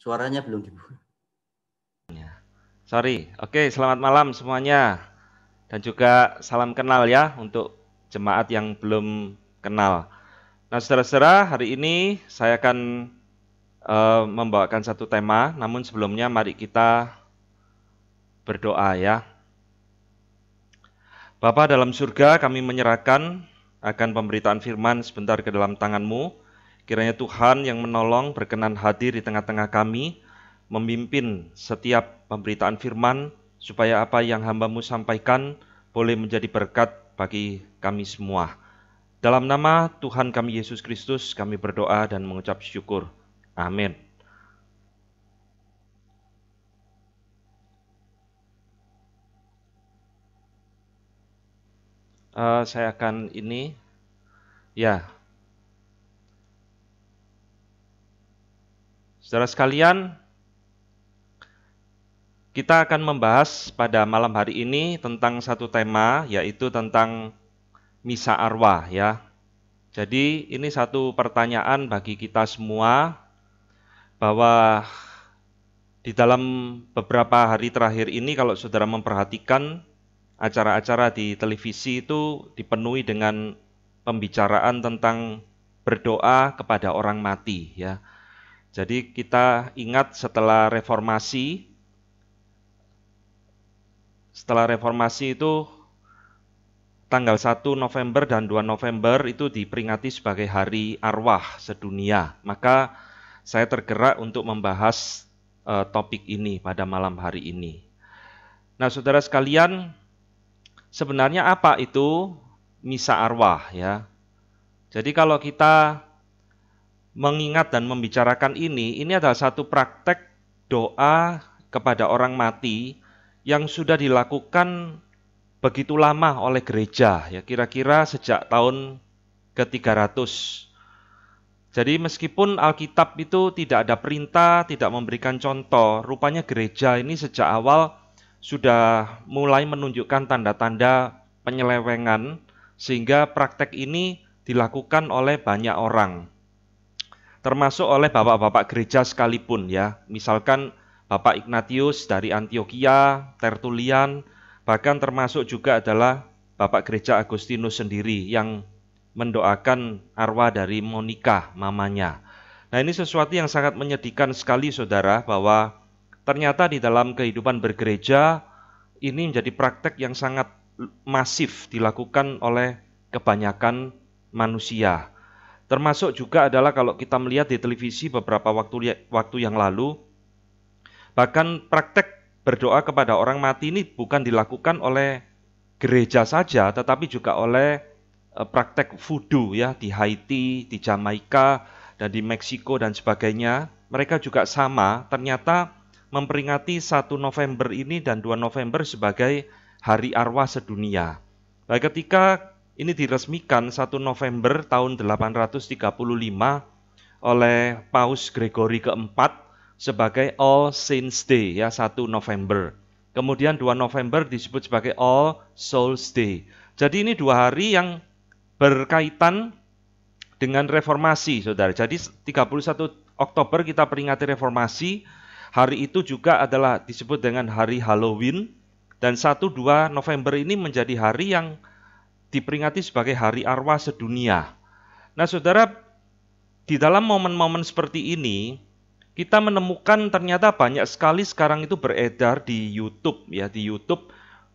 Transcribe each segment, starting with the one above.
Suaranya belum dibuka. Ya. Sorry. Oke, selamat malam semuanya. Dan juga salam kenal ya untuk jemaat yang belum kenal. Nah, saudara-saudara, hari ini saya akan uh, membawakan satu tema, namun sebelumnya mari kita berdoa ya. Bapa dalam surga, kami menyerahkan akan pemberitaan firman sebentar ke dalam tanganmu. mu Kiranya Tuhan yang menolong berkenan hadir di tengah-tengah kami, memimpin setiap pemberitaan firman, supaya apa yang hambamu sampaikan boleh menjadi berkat bagi kami semua. Dalam nama Tuhan kami Yesus Kristus, kami berdoa dan mengucap syukur. Amin. Uh, saya akan ini, ya Saudara sekalian, kita akan membahas pada malam hari ini tentang satu tema yaitu tentang misa arwah ya. Jadi ini satu pertanyaan bagi kita semua bahwa di dalam beberapa hari terakhir ini kalau saudara memperhatikan acara-acara di televisi itu dipenuhi dengan pembicaraan tentang berdoa kepada orang mati ya jadi kita ingat setelah reformasi, setelah reformasi itu tanggal 1 November dan 2 November itu diperingati sebagai hari arwah sedunia. Maka saya tergerak untuk membahas uh, topik ini pada malam hari ini. Nah, saudara sekalian, sebenarnya apa itu misa arwah ya? Jadi kalau kita mengingat dan membicarakan ini, ini adalah satu praktek doa kepada orang mati yang sudah dilakukan begitu lama oleh gereja, ya kira-kira sejak tahun ke-300. Jadi meskipun Alkitab itu tidak ada perintah, tidak memberikan contoh, rupanya gereja ini sejak awal sudah mulai menunjukkan tanda-tanda penyelewengan sehingga praktek ini dilakukan oleh banyak orang termasuk oleh bapak-bapak gereja sekalipun ya. Misalkan Bapak Ignatius dari Antioquia, Tertulian, bahkan termasuk juga adalah Bapak Gereja Agustinus sendiri yang mendoakan arwah dari Monica, mamanya. Nah ini sesuatu yang sangat menyedihkan sekali saudara bahwa ternyata di dalam kehidupan bergereja ini menjadi praktek yang sangat masif dilakukan oleh kebanyakan manusia. Termasuk juga adalah kalau kita melihat di televisi beberapa waktu waktu yang lalu bahkan praktek berdoa kepada orang mati ini bukan dilakukan oleh gereja saja tetapi juga oleh eh, praktek voodoo ya di Haiti, di Jamaika dan di Meksiko dan sebagainya. Mereka juga sama ternyata memperingati 1 November ini dan 2 November sebagai hari arwah sedunia. Nah, ketika ini diresmikan 1 November tahun 835 oleh Paus Gregory keempat sebagai All Saints Day ya 1 November. Kemudian 2 November disebut sebagai All Souls Day. Jadi ini dua hari yang berkaitan dengan reformasi, Saudara. Jadi 31 Oktober kita peringati reformasi. Hari itu juga adalah disebut dengan hari Halloween dan 1 2 November ini menjadi hari yang diperingati sebagai Hari Arwah Sedunia. Nah, saudara, di dalam momen-momen seperti ini, kita menemukan ternyata banyak sekali sekarang itu beredar di YouTube, ya, di YouTube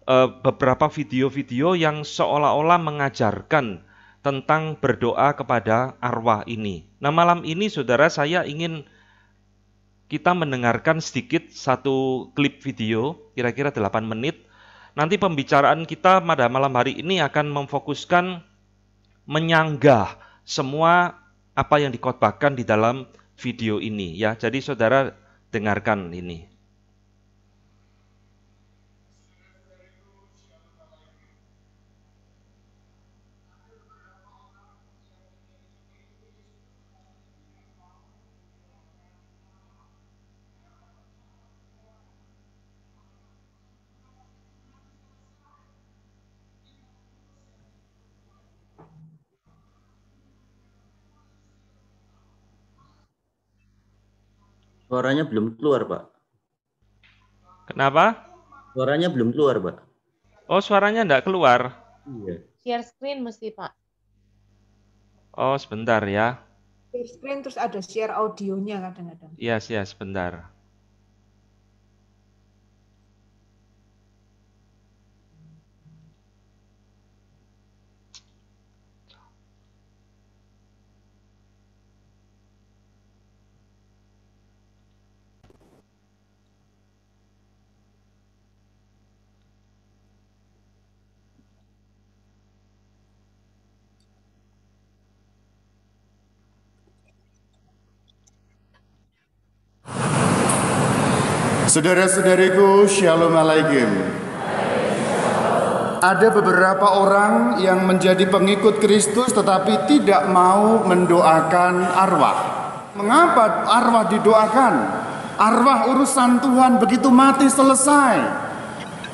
eh, beberapa video-video yang seolah-olah mengajarkan tentang berdoa kepada arwah ini. Nah, malam ini, saudara, saya ingin kita mendengarkan sedikit satu klip video, kira-kira 8 menit, Nanti pembicaraan kita pada malam hari ini akan memfokuskan menyanggah semua apa yang dikotbahkan di dalam video ini ya. Jadi saudara dengarkan ini. Suaranya belum keluar, Pak. Kenapa? Suaranya belum keluar, Pak. Oh, suaranya enggak keluar. Iya. Share screen mesti, Pak. Oh, sebentar ya. Share screen terus ada share audionya kadang-kadang. Iya, -kadang. yes, iya, yes, sebentar. Saudara-saudariku, Shalom Alaikum. Ada beberapa orang yang menjadi pengikut Kristus tetapi tidak mau mendoakan arwah. Mengapa arwah didoakan? Arwah urusan Tuhan begitu mati selesai.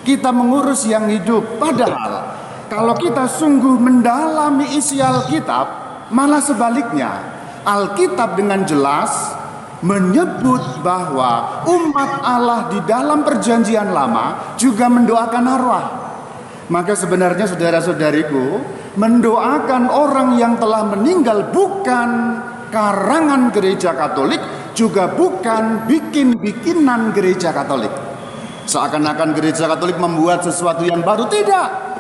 Kita mengurus yang hidup. Padahal kalau kita sungguh mendalami isi Alkitab, malah sebaliknya. Alkitab dengan jelas menyebut bahwa umat Allah di dalam perjanjian lama juga mendoakan arwah. Maka sebenarnya saudara-saudariku, mendoakan orang yang telah meninggal bukan karangan gereja Katolik, juga bukan bikin-bikinan gereja Katolik. Seakan-akan gereja Katolik membuat sesuatu yang baru tidak.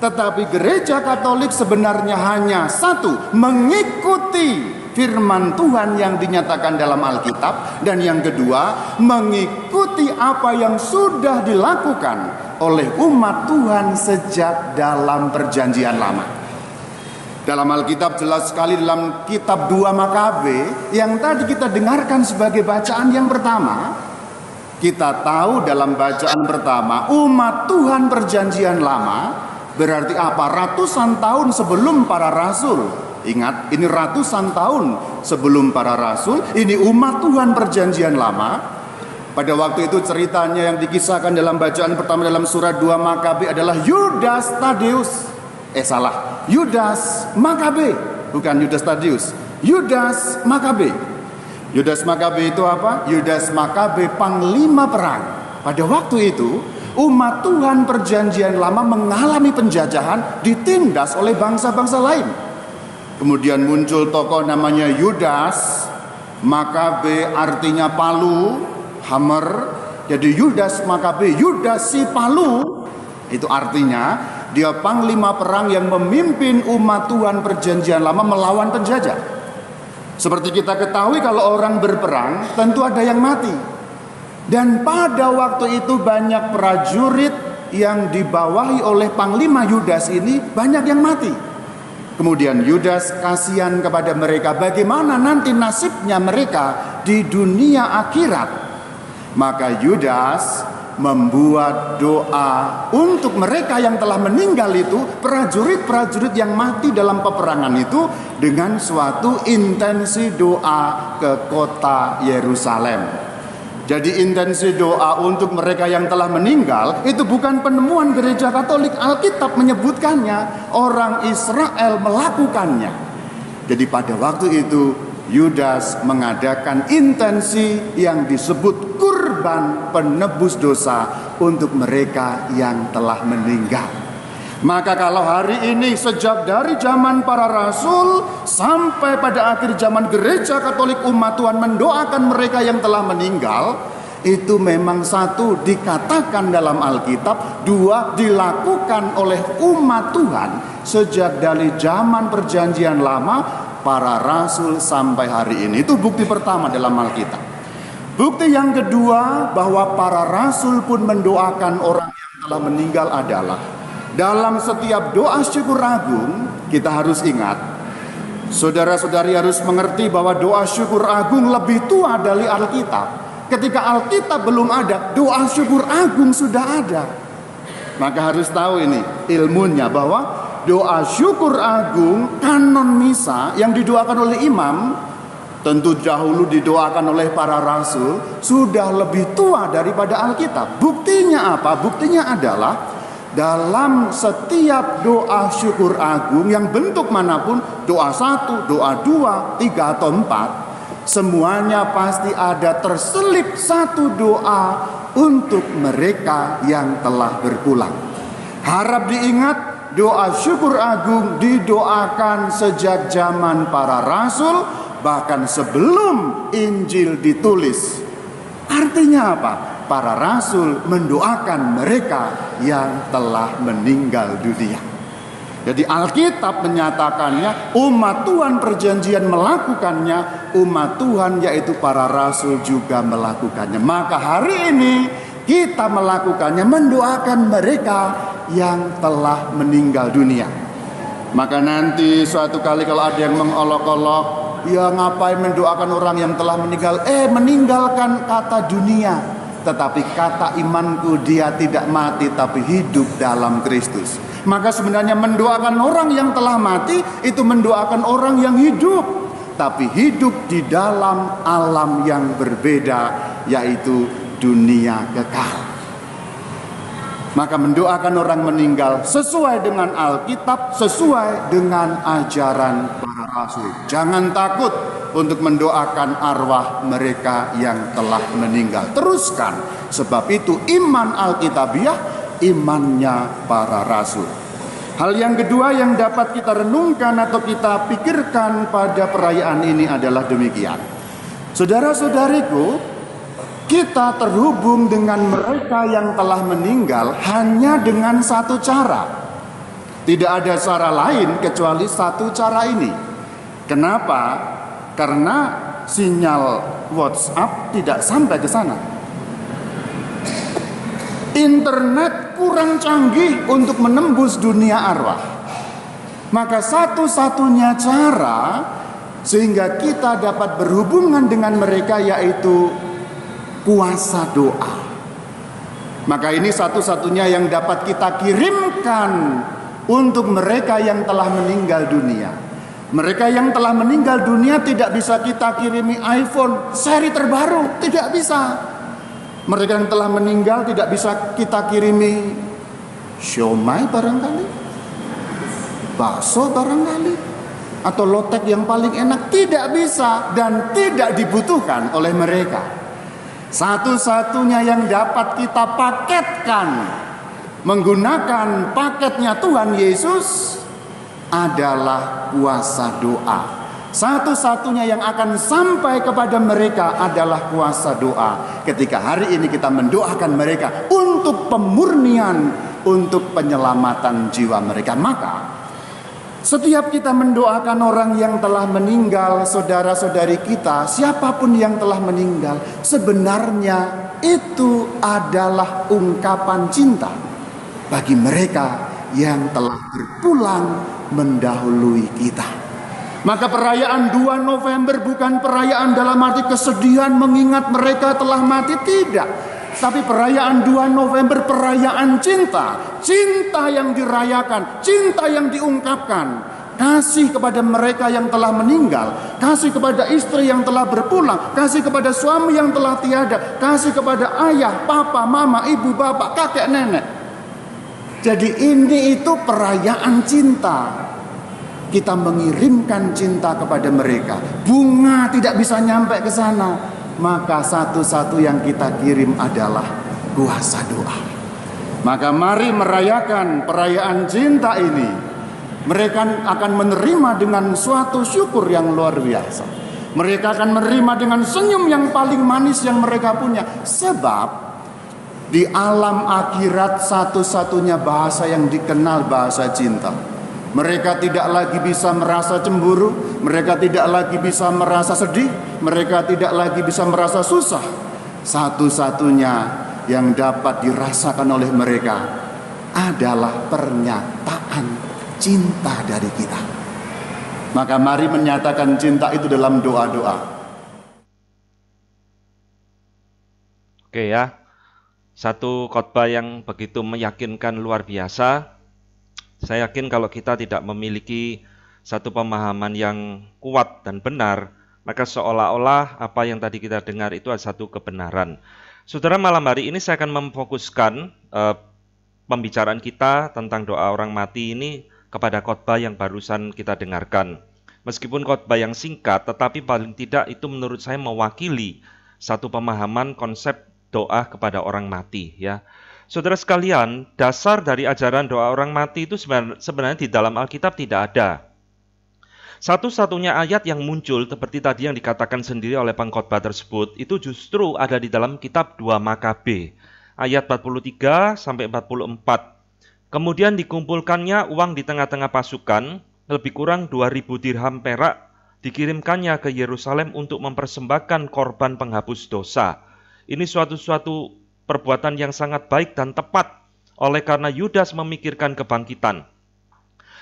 Tetapi gereja Katolik sebenarnya hanya satu, mengikuti firman Tuhan yang dinyatakan dalam Alkitab dan yang kedua mengikuti apa yang sudah dilakukan oleh umat Tuhan sejak dalam perjanjian lama. Dalam Alkitab jelas sekali dalam kitab 2 Makabe yang tadi kita dengarkan sebagai bacaan yang pertama, kita tahu dalam bacaan pertama umat Tuhan perjanjian lama berarti apa? Ratusan tahun sebelum para rasul Ingat, ini ratusan tahun sebelum para rasul, ini umat Tuhan perjanjian lama. Pada waktu itu ceritanya yang dikisahkan dalam bacaan pertama dalam surat 2 Makabe adalah Yudas Tadeus. Eh salah, Yudas Makabe, bukan Yudas Tadeus. Yudas Makabe. Yudas Makabe itu apa? Yudas Makabe panglima perang. Pada waktu itu umat Tuhan perjanjian lama mengalami penjajahan ditindas oleh bangsa-bangsa lain kemudian muncul tokoh namanya Yudas, maka B artinya palu, hammer. Jadi Yudas maka B Yudas si palu itu artinya dia panglima perang yang memimpin umat Tuhan perjanjian lama melawan penjajah. Seperti kita ketahui kalau orang berperang tentu ada yang mati. Dan pada waktu itu banyak prajurit yang dibawahi oleh panglima Yudas ini banyak yang mati. Kemudian Yudas kasihan kepada mereka bagaimana nanti nasibnya mereka di dunia akhirat. Maka Yudas membuat doa untuk mereka yang telah meninggal itu, prajurit-prajurit yang mati dalam peperangan itu dengan suatu intensi doa ke kota Yerusalem. Jadi intensi doa untuk mereka yang telah meninggal itu bukan penemuan gereja Katolik. Alkitab menyebutkannya, orang Israel melakukannya. Jadi pada waktu itu Yudas mengadakan intensi yang disebut kurban penebus dosa untuk mereka yang telah meninggal. Maka kalau hari ini sejak dari zaman para rasul sampai pada akhir zaman gereja Katolik umat Tuhan mendoakan mereka yang telah meninggal, itu memang satu dikatakan dalam Alkitab, dua dilakukan oleh umat Tuhan sejak dari zaman perjanjian lama para rasul sampai hari ini. Itu bukti pertama dalam Alkitab. Bukti yang kedua bahwa para rasul pun mendoakan orang yang telah meninggal adalah dalam setiap doa syukur agung, kita harus ingat, saudara-saudari harus mengerti bahwa doa syukur agung lebih tua dari Alkitab. Ketika Alkitab belum ada, doa syukur agung sudah ada. Maka harus tahu ini ilmunya bahwa doa syukur agung kanon misa yang didoakan oleh imam tentu dahulu didoakan oleh para rasul sudah lebih tua daripada Alkitab. Buktinya apa? Buktinya adalah dalam setiap doa syukur agung yang bentuk manapun doa satu, doa dua, tiga atau empat semuanya pasti ada terselip satu doa untuk mereka yang telah berpulang. Harap diingat doa syukur agung didoakan sejak zaman para rasul bahkan sebelum Injil ditulis. Artinya apa? para rasul mendoakan mereka yang telah meninggal dunia. Jadi Alkitab menyatakannya umat Tuhan perjanjian melakukannya, umat Tuhan yaitu para rasul juga melakukannya. Maka hari ini kita melakukannya mendoakan mereka yang telah meninggal dunia. Maka nanti suatu kali kalau ada yang mengolok-olok, ya ngapain mendoakan orang yang telah meninggal? Eh meninggalkan kata dunia tetapi kata imanku dia tidak mati tapi hidup dalam Kristus. Maka sebenarnya mendoakan orang yang telah mati itu mendoakan orang yang hidup. Tapi hidup di dalam alam yang berbeda yaitu dunia kekal. Maka mendoakan orang meninggal sesuai dengan Alkitab, sesuai dengan ajaran para rasul. Jangan takut untuk mendoakan arwah mereka yang telah meninggal. Teruskan, sebab itu iman Alkitabiah, imannya para rasul. Hal yang kedua yang dapat kita renungkan atau kita pikirkan pada perayaan ini adalah demikian. Saudara-saudariku, kita terhubung dengan mereka yang telah meninggal hanya dengan satu cara. Tidak ada cara lain kecuali satu cara ini. Kenapa? Karena sinyal WhatsApp tidak sampai ke sana. Internet kurang canggih untuk menembus dunia arwah. Maka satu-satunya cara sehingga kita dapat berhubungan dengan mereka yaitu puasa doa. Maka ini satu-satunya yang dapat kita kirimkan untuk mereka yang telah meninggal dunia. Mereka yang telah meninggal dunia tidak bisa kita kirimi iPhone seri terbaru, tidak bisa. Mereka yang telah meninggal tidak bisa kita kirimi siomay barangkali, bakso barangkali, atau lotek yang paling enak tidak bisa dan tidak dibutuhkan oleh mereka. Satu-satunya yang dapat kita paketkan menggunakan paketnya Tuhan Yesus adalah kuasa doa. Satu-satunya yang akan sampai kepada mereka adalah kuasa doa. Ketika hari ini kita mendoakan mereka untuk pemurnian, untuk penyelamatan jiwa mereka, maka setiap kita mendoakan orang yang telah meninggal, saudara-saudari kita, siapapun yang telah meninggal, sebenarnya itu adalah ungkapan cinta bagi mereka yang telah berpulang mendahului kita. Maka perayaan 2 November bukan perayaan dalam arti kesedihan mengingat mereka telah mati tidak. Tapi perayaan 2 November perayaan cinta. Cinta yang dirayakan, cinta yang diungkapkan. Kasih kepada mereka yang telah meninggal, kasih kepada istri yang telah berpulang, kasih kepada suami yang telah tiada, kasih kepada ayah, papa, mama, ibu, bapak, kakek, nenek. Jadi ini itu perayaan cinta. Kita mengirimkan cinta kepada mereka. Bunga tidak bisa nyampe ke sana, maka satu-satu yang kita kirim adalah kuasa doa. Maka mari merayakan perayaan cinta ini. Mereka akan menerima dengan suatu syukur yang luar biasa. Mereka akan menerima dengan senyum yang paling manis yang mereka punya. Sebab di alam akhirat satu-satunya bahasa yang dikenal bahasa cinta. Mereka tidak lagi bisa merasa cemburu, mereka tidak lagi bisa merasa sedih, mereka tidak lagi bisa merasa susah. Satu-satunya yang dapat dirasakan oleh mereka adalah pernyataan cinta dari kita. Maka mari menyatakan cinta itu dalam doa-doa. Oke ya. Satu khotbah yang begitu meyakinkan luar biasa. Saya yakin kalau kita tidak memiliki satu pemahaman yang kuat dan benar maka seolah-olah apa yang tadi kita dengar itu adalah satu kebenaran. Saudara, malam hari ini saya akan memfokuskan e, pembicaraan kita tentang doa orang mati ini kepada khotbah yang barusan kita dengarkan. Meskipun khotbah yang singkat, tetapi paling tidak itu menurut saya mewakili satu pemahaman konsep doa kepada orang mati ya. Saudara sekalian, dasar dari ajaran doa orang mati itu sebenarnya di dalam Alkitab tidak ada. Satu-satunya ayat yang muncul seperti tadi yang dikatakan sendiri oleh pengkhotbah tersebut itu justru ada di dalam kitab 2 Makabe ayat 43 sampai 44. Kemudian dikumpulkannya uang di tengah-tengah pasukan lebih kurang 2000 dirham perak dikirimkannya ke Yerusalem untuk mempersembahkan korban penghapus dosa. Ini suatu-suatu perbuatan yang sangat baik dan tepat oleh karena Yudas memikirkan kebangkitan.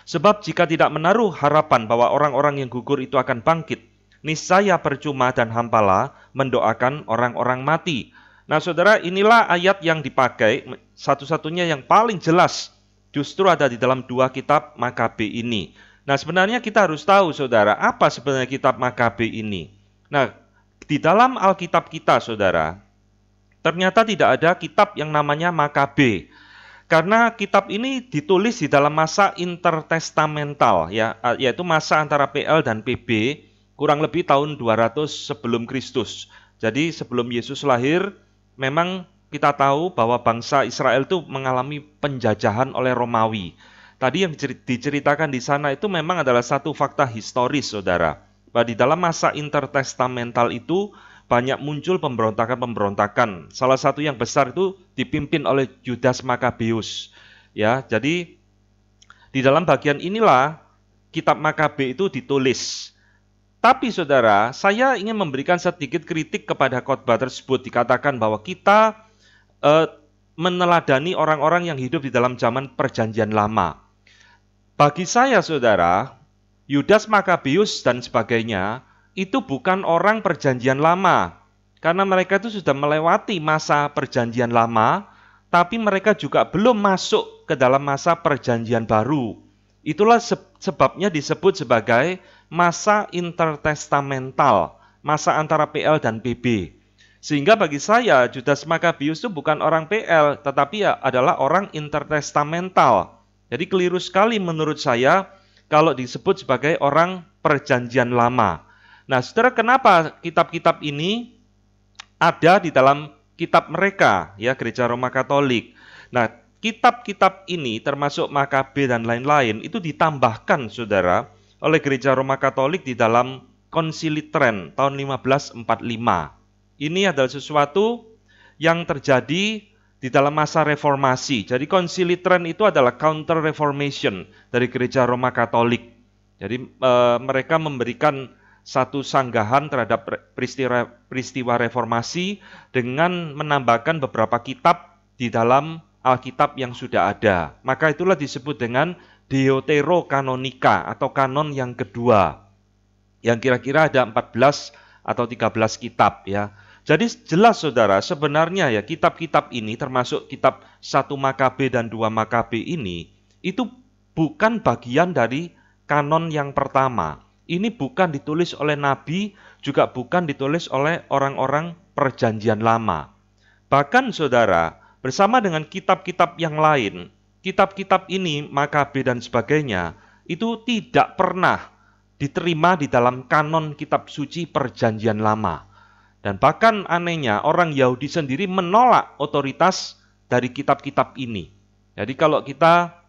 Sebab jika tidak menaruh harapan bahwa orang-orang yang gugur itu akan bangkit, niscaya percuma dan hampala mendoakan orang-orang mati. Nah saudara inilah ayat yang dipakai satu-satunya yang paling jelas justru ada di dalam dua kitab Makabe ini. Nah sebenarnya kita harus tahu saudara apa sebenarnya kitab Makabe ini. Nah di dalam Alkitab kita saudara ternyata tidak ada kitab yang namanya Makabe. Karena kitab ini ditulis di dalam masa intertestamental ya, yaitu masa antara PL dan PB kurang lebih tahun 200 sebelum Kristus. Jadi sebelum Yesus lahir memang kita tahu bahwa bangsa Israel itu mengalami penjajahan oleh Romawi. Tadi yang diceritakan di sana itu memang adalah satu fakta historis, saudara. Bahwa di dalam masa intertestamental itu, banyak muncul pemberontakan-pemberontakan. Salah satu yang besar itu dipimpin oleh Judas Makabeus. Ya, jadi di dalam bagian inilah kitab Makabe itu ditulis. Tapi saudara, saya ingin memberikan sedikit kritik kepada khotbah tersebut. Dikatakan bahwa kita eh, meneladani orang-orang yang hidup di dalam zaman perjanjian lama. Bagi saya saudara, Yudas Makabius dan sebagainya itu bukan orang perjanjian lama. Karena mereka itu sudah melewati masa perjanjian lama, tapi mereka juga belum masuk ke dalam masa perjanjian baru. Itulah sebabnya disebut sebagai masa intertestamental, masa antara PL dan PB. Sehingga bagi saya Judas Makabius itu bukan orang PL, tetapi ya adalah orang intertestamental. Jadi keliru sekali menurut saya kalau disebut sebagai orang perjanjian lama. Nah, saudara, kenapa kitab-kitab ini ada di dalam kitab mereka, ya gereja Roma Katolik. Nah, kitab-kitab ini termasuk Makabe dan lain-lain itu ditambahkan, saudara, oleh gereja Roma Katolik di dalam Konsili Trent tahun 1545. Ini adalah sesuatu yang terjadi di dalam masa reformasi. Jadi Konsili Trent itu adalah counter reformation dari gereja Roma Katolik. Jadi e, mereka memberikan satu sanggahan terhadap peristiwa, reformasi dengan menambahkan beberapa kitab di dalam Alkitab yang sudah ada. Maka itulah disebut dengan Deuterokanonika atau kanon yang kedua. Yang kira-kira ada 14 atau 13 kitab ya. Jadi jelas saudara, sebenarnya ya kitab-kitab ini termasuk kitab 1 Makabe dan 2 Makabe ini itu bukan bagian dari kanon yang pertama. Ini bukan ditulis oleh nabi, juga bukan ditulis oleh orang-orang perjanjian lama. Bahkan saudara, bersama dengan kitab-kitab yang lain, kitab-kitab ini, Makabe dan sebagainya, itu tidak pernah diterima di dalam kanon kitab suci perjanjian lama. Dan bahkan anehnya orang Yahudi sendiri menolak otoritas dari kitab-kitab ini. Jadi kalau kita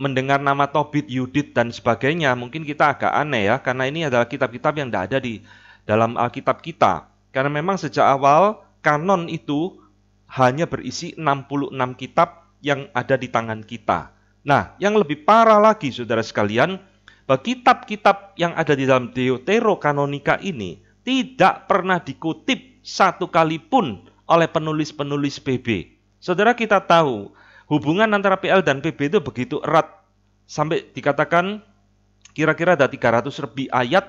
mendengar nama Tobit, Yudit, dan sebagainya, mungkin kita agak aneh ya, karena ini adalah kitab-kitab yang tidak ada di dalam Alkitab kita. Karena memang sejak awal kanon itu hanya berisi 66 kitab yang ada di tangan kita. Nah, yang lebih parah lagi saudara sekalian, bahwa kitab-kitab yang ada di dalam Deutero kanonika ini tidak pernah dikutip satu kali pun oleh penulis-penulis PB. Saudara kita tahu, hubungan antara PL dan PB itu begitu erat sampai dikatakan kira-kira ada 300 lebih ayat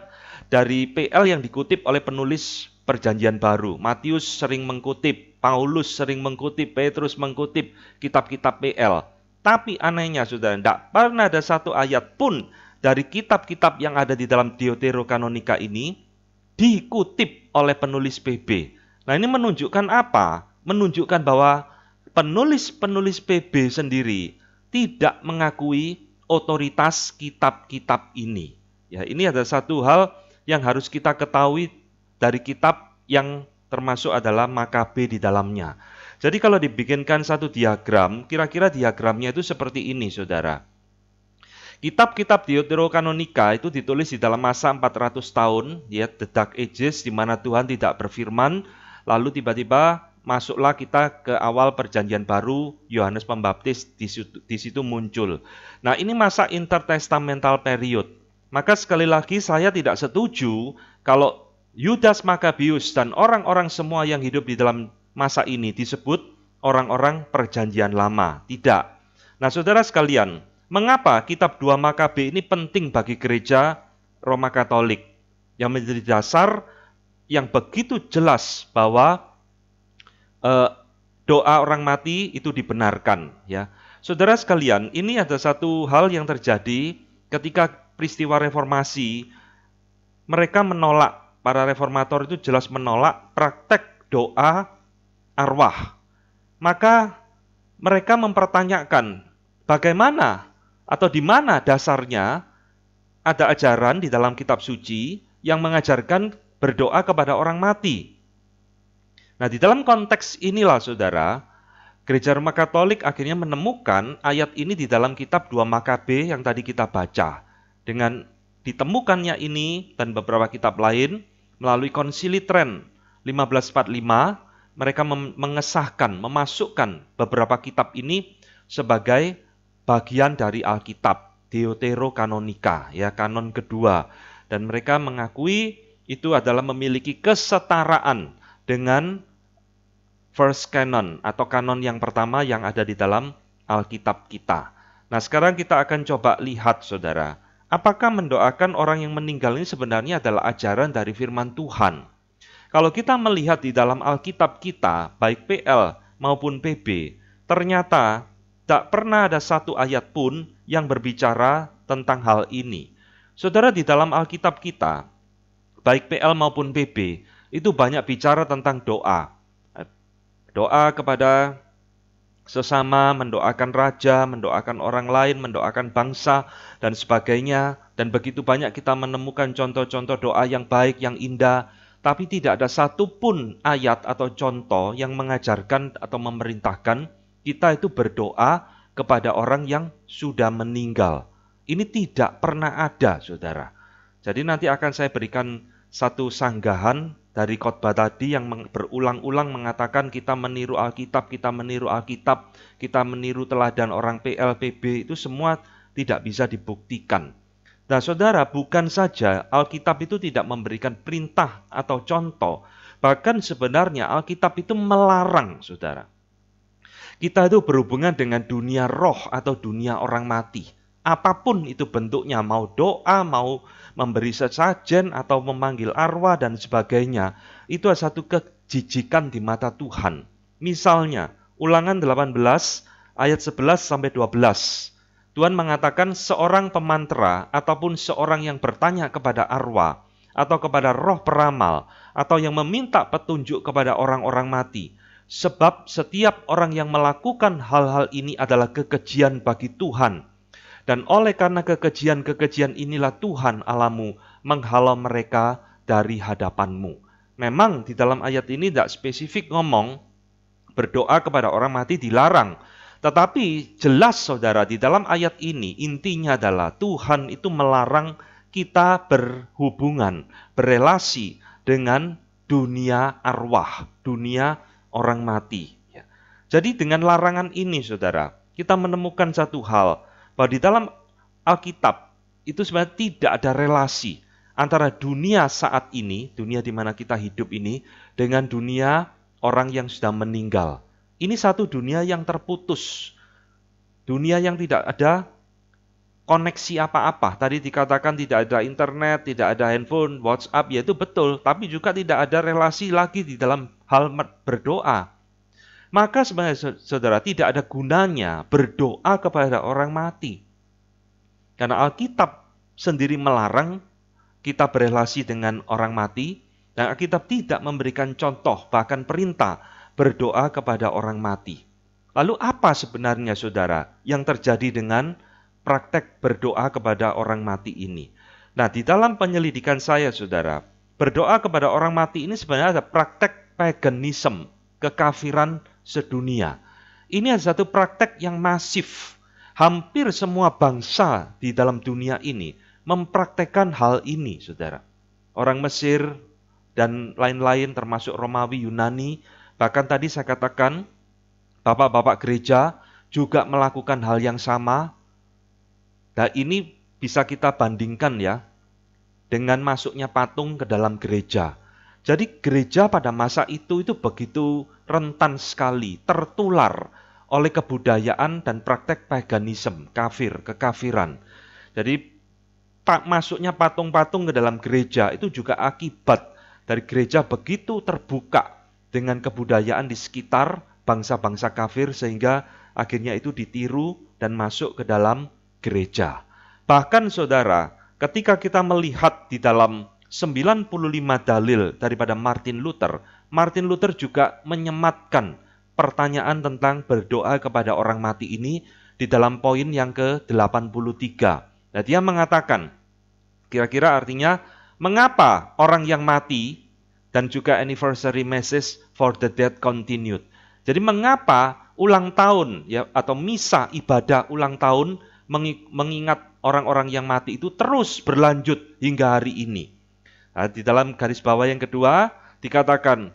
dari PL yang dikutip oleh penulis Perjanjian Baru. Matius sering mengkutip, Paulus sering mengkutip, Petrus mengkutip kitab-kitab PL. Tapi anehnya sudah tidak pernah ada satu ayat pun dari kitab-kitab yang ada di dalam Deuterokanonika ini dikutip oleh penulis PB. Nah ini menunjukkan apa? Menunjukkan bahwa penulis-penulis PB sendiri tidak mengakui otoritas kitab-kitab ini. Ya, ini ada satu hal yang harus kita ketahui dari kitab yang termasuk adalah Makabe di dalamnya. Jadi kalau dibikinkan satu diagram, kira-kira diagramnya itu seperti ini, Saudara. Kitab-kitab Deuterokanonika itu ditulis di dalam masa 400 tahun, ya, The Dark Ages, di mana Tuhan tidak berfirman, lalu tiba-tiba masuklah kita ke awal perjanjian baru Yohanes Pembaptis di situ, di situ muncul. Nah, ini masa intertestamental period. Maka sekali lagi saya tidak setuju kalau Yudas Makabius dan orang-orang semua yang hidup di dalam masa ini disebut orang-orang perjanjian lama. Tidak. Nah, Saudara sekalian, mengapa kitab Dua Makabe ini penting bagi gereja Roma Katolik yang menjadi dasar yang begitu jelas bahwa uh, doa orang mati itu dibenarkan ya. Saudara sekalian, ini ada satu hal yang terjadi ketika peristiwa reformasi mereka menolak para reformator itu jelas menolak praktek doa arwah. Maka mereka mempertanyakan bagaimana atau di mana dasarnya ada ajaran di dalam kitab suci yang mengajarkan berdoa kepada orang mati. Nah, di dalam konteks inilah saudara, Gereja Roma Katolik akhirnya menemukan ayat ini di dalam kitab 2 Makabe yang tadi kita baca. Dengan ditemukannya ini dan beberapa kitab lain melalui konsili Trent 1545, mereka mengesahkan, memasukkan beberapa kitab ini sebagai bagian dari Alkitab, kanonika ya kanon kedua. Dan mereka mengakui itu adalah memiliki kesetaraan dengan first canon atau kanon yang pertama yang ada di dalam Alkitab kita. Nah, sekarang kita akan coba lihat Saudara, apakah mendoakan orang yang meninggal ini sebenarnya adalah ajaran dari firman Tuhan? Kalau kita melihat di dalam Alkitab kita, baik PL maupun PB, ternyata tak pernah ada satu ayat pun yang berbicara tentang hal ini. Saudara, di dalam Alkitab kita, baik PL maupun PB, itu banyak bicara tentang doa. Doa kepada sesama, mendoakan raja, mendoakan orang lain, mendoakan bangsa, dan sebagainya. Dan begitu banyak kita menemukan contoh-contoh doa yang baik, yang indah, tapi tidak ada satupun ayat atau contoh yang mengajarkan atau memerintahkan kita itu berdoa kepada orang yang sudah meninggal. Ini tidak pernah ada, saudara. Jadi nanti akan saya berikan satu sanggahan dari khotbah tadi yang berulang-ulang mengatakan kita meniru Alkitab, kita meniru Alkitab, kita meniru teladan orang PLPB itu semua tidak bisa dibuktikan. Nah, Saudara, bukan saja Alkitab itu tidak memberikan perintah atau contoh, bahkan sebenarnya Alkitab itu melarang, Saudara. Kita itu berhubungan dengan dunia roh atau dunia orang mati. Apapun itu bentuknya, mau doa, mau memberi sesajen atau memanggil arwah dan sebagainya, itu adalah satu kejijikan di mata Tuhan. Misalnya, ulangan 18 ayat 11 sampai 12. Tuhan mengatakan seorang pemantra ataupun seorang yang bertanya kepada arwah atau kepada roh peramal atau yang meminta petunjuk kepada orang-orang mati. Sebab setiap orang yang melakukan hal-hal ini adalah kekejian bagi Tuhan dan oleh karena kekejian-kekejian inilah Tuhan alamu menghalau mereka dari hadapanmu. Memang di dalam ayat ini tidak spesifik ngomong berdoa kepada orang mati dilarang. Tetapi jelas saudara di dalam ayat ini intinya adalah Tuhan itu melarang kita berhubungan, berelasi dengan dunia arwah, dunia orang mati. Ya. Jadi dengan larangan ini saudara, kita menemukan satu hal, bahwa di dalam Alkitab itu sebenarnya tidak ada relasi antara dunia saat ini, dunia di mana kita hidup ini, dengan dunia orang yang sudah meninggal. Ini satu dunia yang terputus, dunia yang tidak ada koneksi apa-apa. Tadi dikatakan tidak ada internet, tidak ada handphone, WhatsApp, ya itu betul. Tapi juga tidak ada relasi lagi di dalam hal berdoa. Maka sebenarnya saudara tidak ada gunanya berdoa kepada orang mati. Karena Alkitab sendiri melarang kita berrelasi dengan orang mati dan Alkitab tidak memberikan contoh bahkan perintah berdoa kepada orang mati. Lalu apa sebenarnya saudara yang terjadi dengan praktek berdoa kepada orang mati ini? Nah, di dalam penyelidikan saya saudara, berdoa kepada orang mati ini sebenarnya ada praktek paganism, kekafiran sedunia. Ini adalah satu praktek yang masif. Hampir semua bangsa di dalam dunia ini mempraktekkan hal ini, saudara. Orang Mesir dan lain-lain termasuk Romawi, Yunani, bahkan tadi saya katakan bapak-bapak gereja juga melakukan hal yang sama. Dan nah, ini bisa kita bandingkan ya dengan masuknya patung ke dalam gereja. Jadi gereja pada masa itu itu begitu rentan sekali tertular oleh kebudayaan dan praktek paganisme, kafir, kekafiran. Jadi tak masuknya patung-patung ke dalam gereja itu juga akibat dari gereja begitu terbuka dengan kebudayaan di sekitar bangsa-bangsa kafir sehingga akhirnya itu ditiru dan masuk ke dalam gereja. Bahkan saudara, ketika kita melihat di dalam 95 dalil daripada Martin Luther, Martin Luther juga menyematkan pertanyaan tentang berdoa kepada orang mati ini di dalam poin yang ke-83. Nah, dia mengatakan, kira-kira artinya, mengapa orang yang mati dan juga anniversary message for the dead continued. Jadi mengapa ulang tahun ya atau misa ibadah ulang tahun mengingat orang-orang yang mati itu terus berlanjut hingga hari ini. Nah, di dalam garis bawah yang kedua dikatakan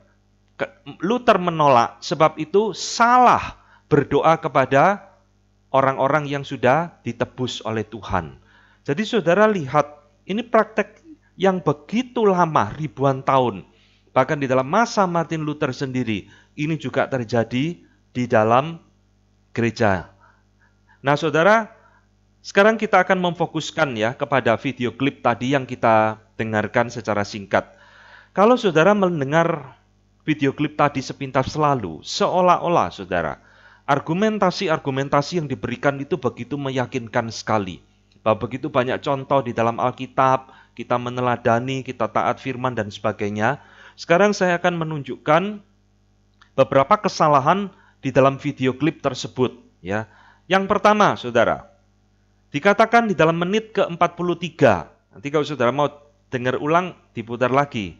Luther menolak sebab itu salah berdoa kepada orang-orang yang sudah ditebus oleh Tuhan. Jadi saudara lihat ini praktek yang begitu lama ribuan tahun. Bahkan di dalam masa Martin Luther sendiri ini juga terjadi di dalam gereja. Nah, Saudara, sekarang kita akan memfokuskan ya kepada video klip tadi yang kita dengarkan secara singkat. Kalau saudara mendengar video klip tadi sepintas selalu, seolah-olah saudara, argumentasi-argumentasi yang diberikan itu begitu meyakinkan sekali. Bahwa begitu banyak contoh di dalam Alkitab, kita meneladani, kita taat firman, dan sebagainya. Sekarang saya akan menunjukkan beberapa kesalahan di dalam video klip tersebut. Ya, Yang pertama, saudara, dikatakan di dalam menit ke-43. Nanti kalau saudara mau dengar ulang, diputar lagi.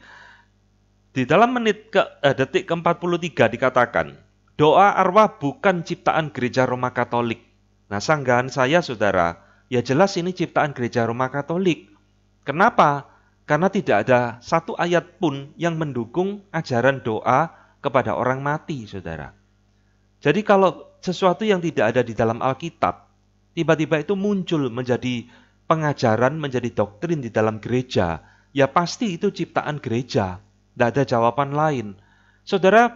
Di dalam menit ke eh, detik ke-43 dikatakan, doa arwah bukan ciptaan gereja Roma Katolik. Nah, sanggahan saya saudara, ya jelas ini ciptaan gereja Roma Katolik. Kenapa? Karena tidak ada satu ayat pun yang mendukung ajaran doa kepada orang mati, saudara. Jadi kalau sesuatu yang tidak ada di dalam Alkitab, tiba-tiba itu muncul menjadi pengajaran menjadi doktrin di dalam gereja, ya pasti itu ciptaan gereja. Tidak ada jawaban lain. Saudara,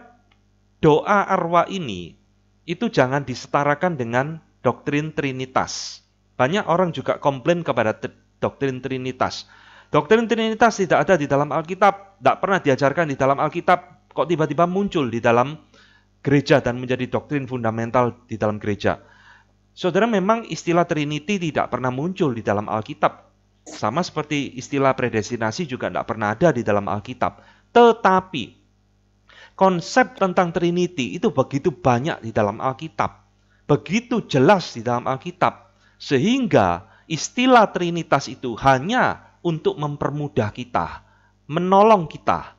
doa arwah ini itu jangan disetarakan dengan doktrin Trinitas. Banyak orang juga komplain kepada doktrin Trinitas. Doktrin Trinitas tidak ada di dalam Alkitab, tidak pernah diajarkan di dalam Alkitab, kok tiba-tiba muncul di dalam gereja dan menjadi doktrin fundamental di dalam gereja. Saudara memang istilah Trinity tidak pernah muncul di dalam Alkitab. Sama seperti istilah predestinasi juga tidak pernah ada di dalam Alkitab. Tetapi konsep tentang Trinity itu begitu banyak di dalam Alkitab. Begitu jelas di dalam Alkitab. Sehingga istilah Trinitas itu hanya untuk mempermudah kita, menolong kita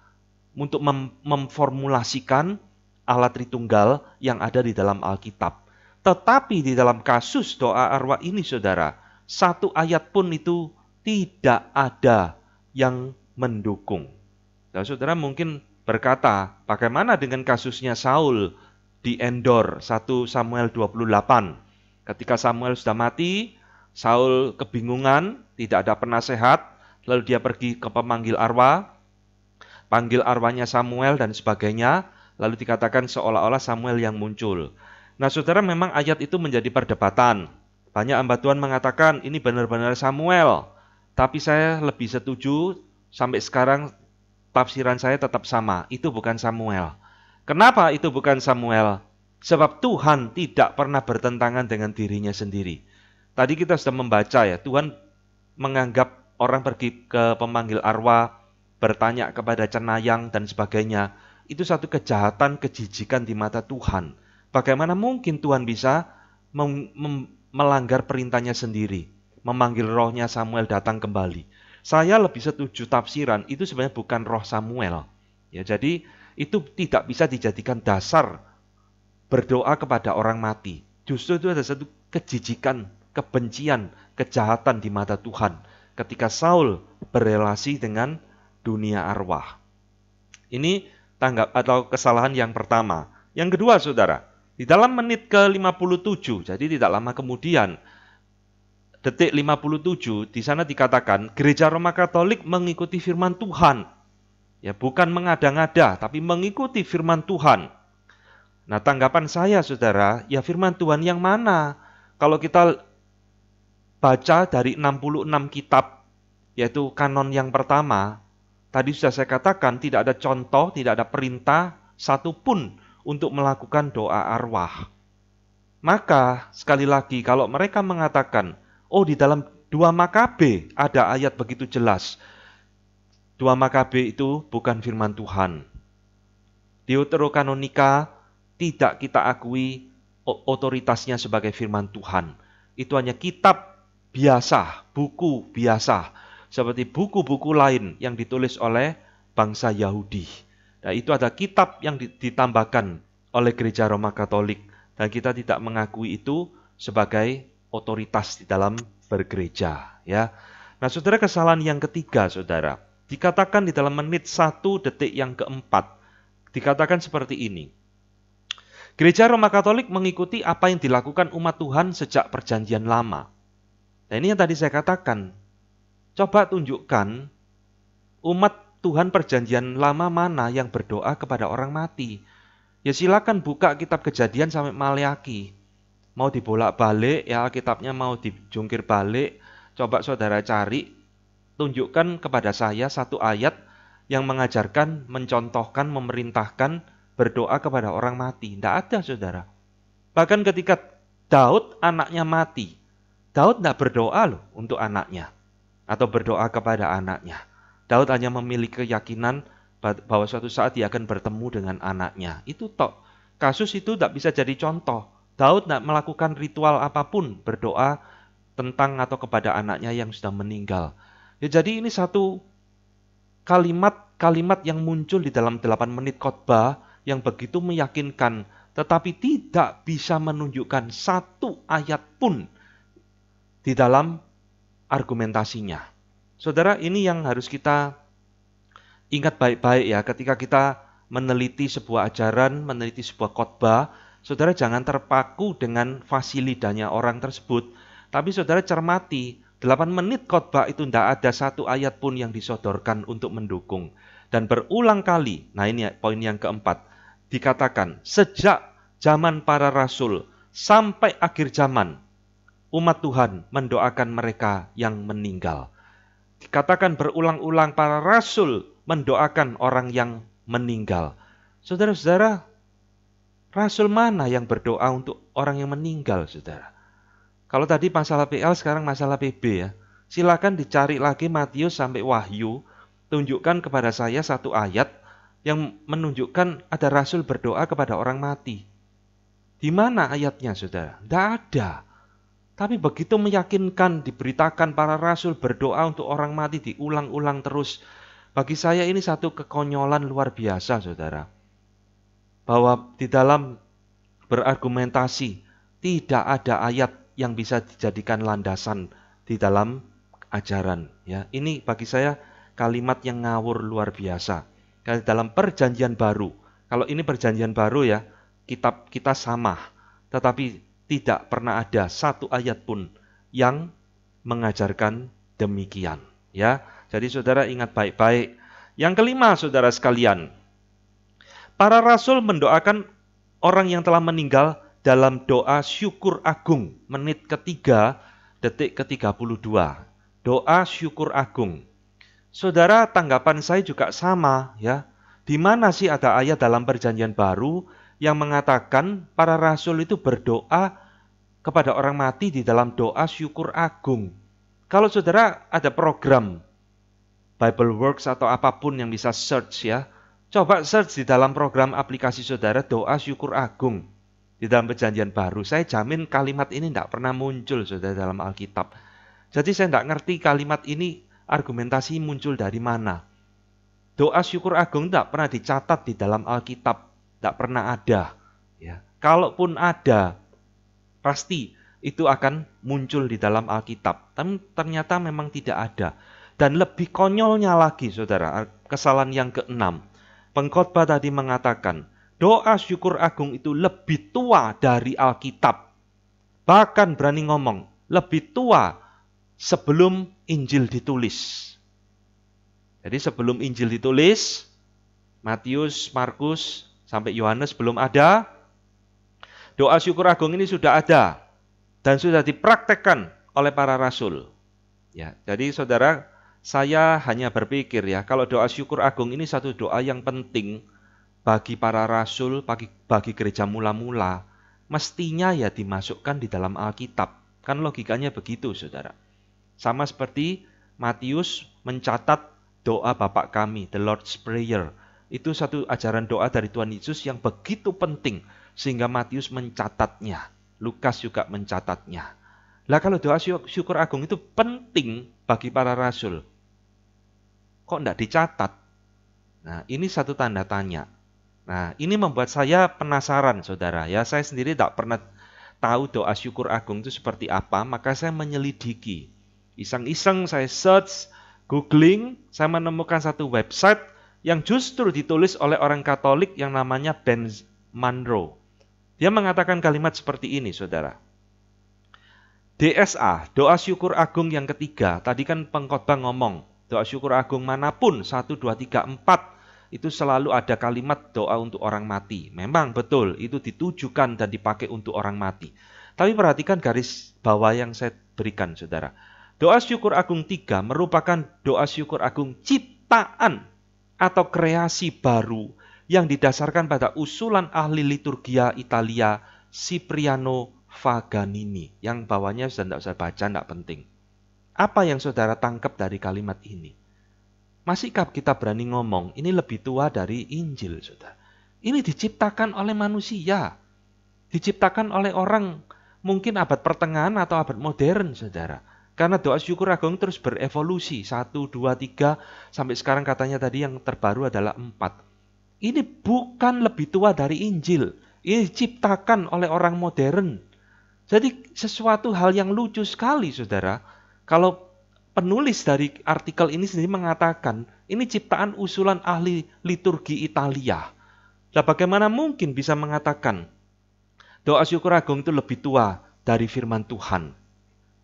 untuk mem memformulasikan alat Tritunggal yang ada di dalam Alkitab. Tetapi di dalam kasus doa arwah ini saudara, satu ayat pun itu tidak ada yang mendukung. Dan nah, saudara mungkin berkata, bagaimana dengan kasusnya Saul di Endor 1 Samuel 28. Ketika Samuel sudah mati, Saul kebingungan, tidak ada penasehat, lalu dia pergi ke pemanggil arwah, panggil arwahnya Samuel dan sebagainya, lalu dikatakan seolah-olah Samuel yang muncul. Nah saudara memang ayat itu menjadi perdebatan. Banyak hamba Tuhan mengatakan ini benar-benar Samuel. Tapi saya lebih setuju sampai sekarang tafsiran saya tetap sama. Itu bukan Samuel. Kenapa itu bukan Samuel? Sebab Tuhan tidak pernah bertentangan dengan dirinya sendiri. Tadi kita sudah membaca ya, Tuhan menganggap orang pergi ke pemanggil arwah, bertanya kepada cenayang dan sebagainya. Itu satu kejahatan, kejijikan di mata Tuhan. Bagaimana mungkin Tuhan bisa melanggar perintahnya sendiri, memanggil rohnya Samuel datang kembali. Saya lebih setuju tafsiran itu sebenarnya bukan roh Samuel. Ya, jadi itu tidak bisa dijadikan dasar berdoa kepada orang mati. Justru itu ada satu kejijikan, kebencian, kejahatan di mata Tuhan ketika Saul berrelasi dengan dunia arwah. Ini tanggap atau kesalahan yang pertama. Yang kedua, Saudara, di dalam menit ke-57, jadi tidak lama kemudian, detik 57, di sana dikatakan gereja Roma Katolik mengikuti firman Tuhan. Ya, bukan mengada-ngada, tapi mengikuti firman Tuhan. Nah, tanggapan saya, saudara, ya firman Tuhan yang mana? Kalau kita baca dari 66 kitab, yaitu kanon yang pertama, tadi sudah saya katakan tidak ada contoh, tidak ada perintah, satupun untuk melakukan doa arwah. Maka, sekali lagi, kalau mereka mengatakan, oh di dalam dua Makabe ada ayat begitu jelas. Dua Makabe itu bukan firman Tuhan. Deuterokanonika tidak kita akui otoritasnya sebagai firman Tuhan. Itu hanya kitab biasa, buku biasa, seperti buku-buku lain yang ditulis oleh bangsa Yahudi. Ya, itu ada kitab yang ditambahkan oleh gereja Roma Katolik dan kita tidak mengakui itu sebagai otoritas di dalam bergereja ya. Nah, Saudara kesalahan yang ketiga Saudara, dikatakan di dalam menit satu detik yang keempat dikatakan seperti ini. Gereja Roma Katolik mengikuti apa yang dilakukan umat Tuhan sejak perjanjian lama. Nah, ini yang tadi saya katakan. Coba tunjukkan umat Tuhan perjanjian lama mana yang berdoa kepada orang mati? Ya silakan buka kitab kejadian sampai Maliaki. Mau dibolak-balik, ya kitabnya mau dijungkir balik. Coba saudara cari, tunjukkan kepada saya satu ayat yang mengajarkan, mencontohkan, memerintahkan berdoa kepada orang mati. Tidak ada saudara. Bahkan ketika Daud anaknya mati, Daud tidak berdoa loh untuk anaknya atau berdoa kepada anaknya. Daud hanya memiliki keyakinan bahwa suatu saat dia akan bertemu dengan anaknya. Itu tok. Kasus itu tidak bisa jadi contoh. Daud tidak melakukan ritual apapun berdoa tentang atau kepada anaknya yang sudah meninggal. Ya, jadi ini satu kalimat-kalimat yang muncul di dalam 8 menit khotbah yang begitu meyakinkan tetapi tidak bisa menunjukkan satu ayat pun di dalam argumentasinya. Saudara, ini yang harus kita ingat baik-baik ya ketika kita meneliti sebuah ajaran, meneliti sebuah khotbah, saudara jangan terpaku dengan fasilidanya orang tersebut, tapi saudara cermati 8 menit khotbah itu tidak ada satu ayat pun yang disodorkan untuk mendukung. Dan berulang kali, nah ini poin yang keempat, dikatakan sejak zaman para rasul sampai akhir zaman, umat Tuhan mendoakan mereka yang meninggal. Dikatakan berulang-ulang para rasul mendoakan orang yang meninggal. Saudara-saudara, rasul mana yang berdoa untuk orang yang meninggal, saudara? Kalau tadi masalah PL, sekarang masalah PB ya. Silakan dicari lagi Matius sampai Wahyu. Tunjukkan kepada saya satu ayat yang menunjukkan ada rasul berdoa kepada orang mati. Di mana ayatnya, saudara? Tidak ada. Tapi begitu meyakinkan, diberitakan para rasul berdoa untuk orang mati diulang-ulang terus. Bagi saya ini satu kekonyolan luar biasa, saudara. Bahwa di dalam berargumentasi tidak ada ayat yang bisa dijadikan landasan di dalam ajaran. Ya, ini bagi saya kalimat yang ngawur luar biasa. Karena dalam perjanjian baru, kalau ini perjanjian baru ya, kitab kita sama, tetapi tidak pernah ada satu ayat pun yang mengajarkan demikian, ya. Jadi saudara ingat baik-baik. Yang kelima saudara sekalian, para rasul mendoakan orang yang telah meninggal dalam doa syukur agung menit ketiga detik ke-32. Doa syukur agung. Saudara, tanggapan saya juga sama ya. Di mana sih ada ayat dalam perjanjian baru yang mengatakan para rasul itu berdoa kepada orang mati di dalam doa syukur agung. Kalau saudara ada program Bible Works atau apapun yang bisa search ya, coba search di dalam program aplikasi saudara doa syukur agung di dalam perjanjian baru. Saya jamin kalimat ini tidak pernah muncul saudara dalam Alkitab. Jadi saya tidak ngerti kalimat ini argumentasi muncul dari mana. Doa syukur agung tidak pernah dicatat di dalam Alkitab, tidak pernah ada. Ya. Kalaupun ada, Pasti itu akan muncul di dalam Alkitab. Tapi ternyata memang tidak ada. Dan lebih konyolnya lagi, saudara, kesalahan yang keenam. Pengkhotbah tadi mengatakan, doa syukur agung itu lebih tua dari Alkitab. Bahkan berani ngomong, lebih tua sebelum Injil ditulis. Jadi sebelum Injil ditulis, Matius, Markus, sampai Yohanes belum ada, doa syukur agung ini sudah ada dan sudah dipraktekkan oleh para rasul. Ya, jadi saudara, saya hanya berpikir ya, kalau doa syukur agung ini satu doa yang penting bagi para rasul, bagi, bagi gereja mula-mula, mestinya ya dimasukkan di dalam Alkitab. Kan logikanya begitu, saudara. Sama seperti Matius mencatat doa Bapak kami, the Lord's Prayer. Itu satu ajaran doa dari Tuhan Yesus yang begitu penting sehingga Matius mencatatnya, Lukas juga mencatatnya. Lah kalau doa syukur agung itu penting bagi para rasul. Kok tidak dicatat? Nah, ini satu tanda tanya. Nah, ini membuat saya penasaran, saudara. Ya, saya sendiri tak pernah tahu doa syukur agung itu seperti apa, maka saya menyelidiki. Iseng-iseng saya search, googling, saya menemukan satu website yang justru ditulis oleh orang Katolik yang namanya Ben Monroe. Dia mengatakan kalimat seperti ini, saudara. DSA, doa syukur agung yang ketiga. Tadi kan pengkhotbah ngomong, doa syukur agung manapun, 1, 2, 3, 4, itu selalu ada kalimat doa untuk orang mati. Memang betul, itu ditujukan dan dipakai untuk orang mati. Tapi perhatikan garis bawah yang saya berikan, saudara. Doa syukur agung tiga merupakan doa syukur agung ciptaan atau kreasi baru yang didasarkan pada usulan ahli liturgia Italia Cipriano Faganini yang bawahnya sudah tidak usah baca, tidak penting. Apa yang saudara tangkap dari kalimat ini? Masihkah kita berani ngomong ini lebih tua dari Injil, saudara? Ini diciptakan oleh manusia, diciptakan oleh orang mungkin abad pertengahan atau abad modern, saudara. Karena doa syukur agung terus berevolusi. Satu, dua, tiga, sampai sekarang katanya tadi yang terbaru adalah empat. Ini bukan lebih tua dari Injil. Ini diciptakan oleh orang modern. Jadi sesuatu hal yang lucu sekali, saudara. Kalau penulis dari artikel ini sendiri mengatakan, ini ciptaan usulan ahli liturgi Italia. Nah, bagaimana mungkin bisa mengatakan doa syukur agung itu lebih tua dari firman Tuhan?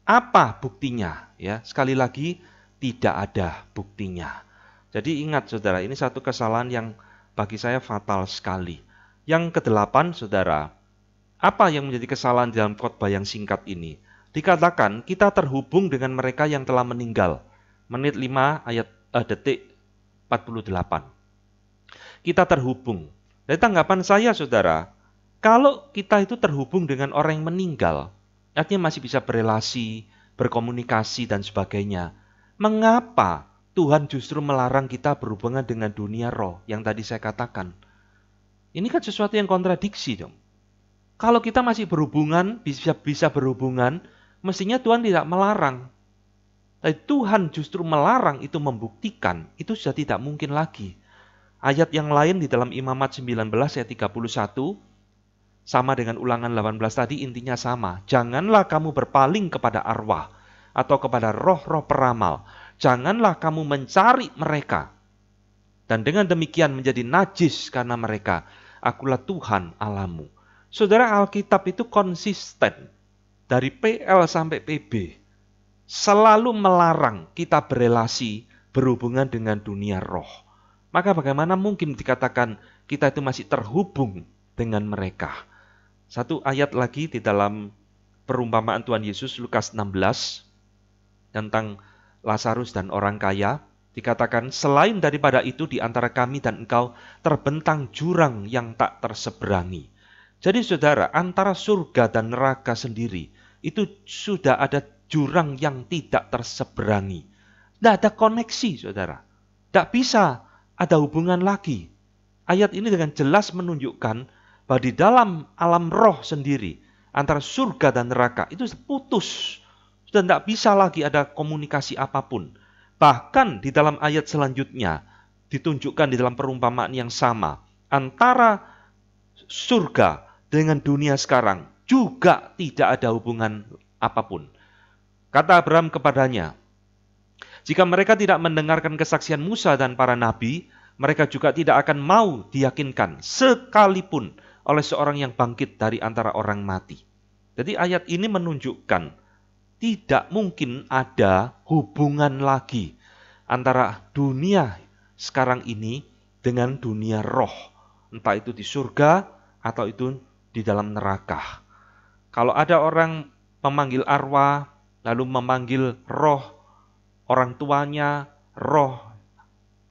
Apa buktinya? Ya, sekali lagi tidak ada buktinya. Jadi ingat saudara, ini satu kesalahan yang bagi saya fatal sekali. Yang kedelapan, saudara, apa yang menjadi kesalahan dalam khotbah yang singkat ini? Dikatakan kita terhubung dengan mereka yang telah meninggal. Menit 5 ayat eh, detik 48. Kita terhubung. Dari tanggapan saya, saudara, kalau kita itu terhubung dengan orang yang meninggal, artinya masih bisa berrelasi berkomunikasi, dan sebagainya, mengapa Tuhan justru melarang kita berhubungan dengan dunia roh yang tadi saya katakan. Ini kan sesuatu yang kontradiksi dong. Kalau kita masih berhubungan, bisa bisa berhubungan, mestinya Tuhan tidak melarang. Tapi Tuhan justru melarang itu membuktikan, itu sudah tidak mungkin lagi. Ayat yang lain di dalam Imamat 19 ayat 31 sama dengan ulangan 18 tadi intinya sama. Janganlah kamu berpaling kepada arwah atau kepada roh-roh peramal janganlah kamu mencari mereka. Dan dengan demikian menjadi najis karena mereka. Akulah Tuhan alamu. Saudara Alkitab itu konsisten. Dari PL sampai PB. Selalu melarang kita berelasi berhubungan dengan dunia roh. Maka bagaimana mungkin dikatakan kita itu masih terhubung dengan mereka. Satu ayat lagi di dalam perumpamaan Tuhan Yesus Lukas 16 tentang Lazarus dan orang kaya, dikatakan selain daripada itu di antara kami dan engkau terbentang jurang yang tak terseberangi. Jadi saudara, antara surga dan neraka sendiri itu sudah ada jurang yang tidak terseberangi. Tidak ada koneksi, saudara. Tidak bisa ada hubungan lagi. Ayat ini dengan jelas menunjukkan bahwa di dalam alam roh sendiri, antara surga dan neraka itu putus sudah tidak bisa lagi ada komunikasi apapun. Bahkan di dalam ayat selanjutnya ditunjukkan di dalam perumpamaan yang sama antara surga dengan dunia sekarang juga tidak ada hubungan apapun. Kata Abraham kepadanya, jika mereka tidak mendengarkan kesaksian Musa dan para nabi, mereka juga tidak akan mau diyakinkan sekalipun oleh seorang yang bangkit dari antara orang mati. Jadi ayat ini menunjukkan tidak mungkin ada hubungan lagi antara dunia sekarang ini dengan dunia roh, entah itu di surga atau itu di dalam neraka. Kalau ada orang memanggil arwah, lalu memanggil roh, orang tuanya, roh,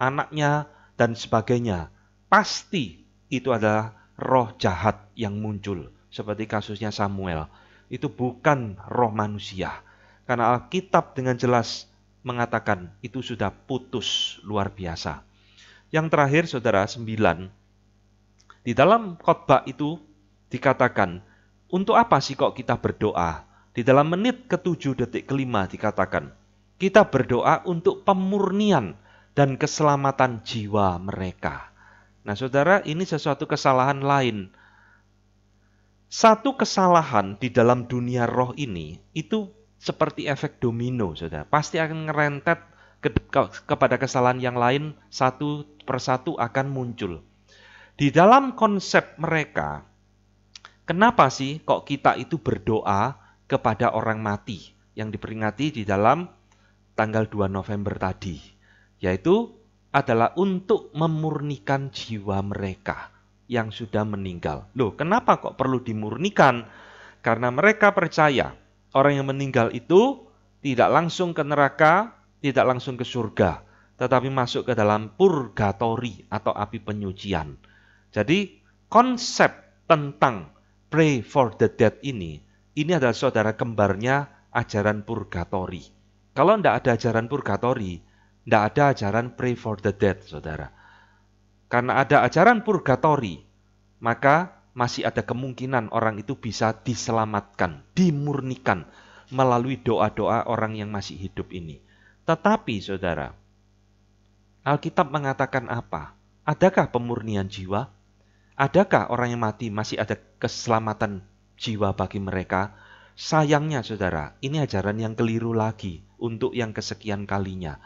anaknya, dan sebagainya, pasti itu adalah roh jahat yang muncul, seperti kasusnya Samuel itu bukan roh manusia. Karena Alkitab dengan jelas mengatakan itu sudah putus luar biasa. Yang terakhir saudara, sembilan. Di dalam khotbah itu dikatakan, untuk apa sih kok kita berdoa? Di dalam menit ke ketujuh detik kelima dikatakan, kita berdoa untuk pemurnian dan keselamatan jiwa mereka. Nah saudara, ini sesuatu kesalahan lain satu kesalahan di dalam dunia roh ini itu seperti efek domino, saudara. Pasti akan ngerentet ke, ke, kepada kesalahan yang lain satu persatu akan muncul. Di dalam konsep mereka, kenapa sih kok kita itu berdoa kepada orang mati yang diperingati di dalam tanggal 2 November tadi, yaitu adalah untuk memurnikan jiwa mereka yang sudah meninggal. Loh, kenapa kok perlu dimurnikan? Karena mereka percaya orang yang meninggal itu tidak langsung ke neraka, tidak langsung ke surga, tetapi masuk ke dalam purgatori atau api penyucian. Jadi, konsep tentang pray for the dead ini, ini adalah saudara kembarnya ajaran purgatori. Kalau tidak ada ajaran purgatori, tidak ada ajaran pray for the dead, saudara. Karena ada ajaran purgatori, maka masih ada kemungkinan orang itu bisa diselamatkan, dimurnikan melalui doa-doa orang yang masih hidup ini. Tetapi saudara, Alkitab mengatakan apa? Adakah pemurnian jiwa? Adakah orang yang mati masih ada keselamatan jiwa bagi mereka? Sayangnya saudara, ini ajaran yang keliru lagi untuk yang kesekian kalinya